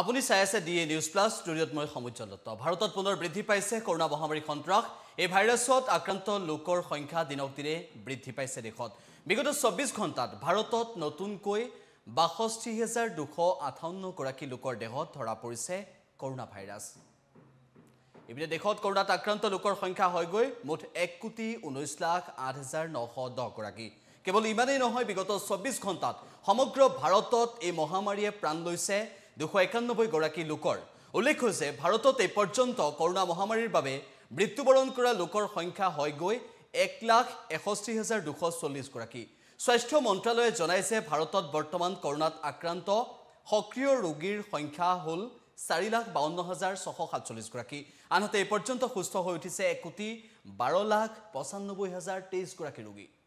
আপুনি চাই আছে ডি এ নিউজ প্লাছ ষ্টুডিঅ'ত মই সমুজ্জ্বল দত্ত ভাৰতত পুনৰ বৃদ্ধি পাইছে কৰোণা মহামাৰী সন্ত্ৰাস এই ভাইৰাছত আক্ৰান্ত লোকৰ সংখ্যা দিনক দিনে বৃদ্ধি পাইছে দেশত বিগত চৌব্বিছ ঘণ্টাত ভাৰতত নতুনকৈ বাষষ্ঠি হেজাৰ দুশ আঠাৱন্নগৰাকী লোকৰ দেহত ধৰা পৰিছে কৰোণা ভাইৰাছ ইপিনে দেশত কৰোণাত আক্ৰান্ত লোকৰ সংখ্যা হয়গৈ মুঠ এক কোটি ঊনৈছ লাখ আঠ হেজাৰ নশ দহগৰাকী কেৱল ইমানেই নহয় বিগত চৌব্বিছ ঘণ্টাত সমগ্ৰ ভাৰতত এই মহামাৰীয়ে প্ৰাণ লৈছে দুশ একানব্বৈ গৰাকী লোকৰ উল্লেখ হৈছে ভাৰতত এই পৰ্যন্ত কৰোণা মহামাৰীৰ বাবে মৃত্যুবৰণ কৰা লোকৰ সংখ্যা হয়গৈ এক লাখ এষষ্ঠি হাজাৰ দুশ চল্লিছগৰাকী স্বাস্থ্য মন্ত্ৰালয়ে জনাইছে ভাৰতত বৰ্তমান কৰোণাত আক্ৰান্ত সক্ৰিয় ৰোগীৰ সংখ্যা হ'ল চাৰি লাখ বাৱন্ন হাজাৰ ছশ সাতচল্লিছগৰাকী আনহাতে এই পৰ্যন্ত সুস্থ হৈ উঠিছে এক কোটি বাৰ লাখ পঁচানব্বৈ হাজাৰ তেইছগৰাকী ৰোগী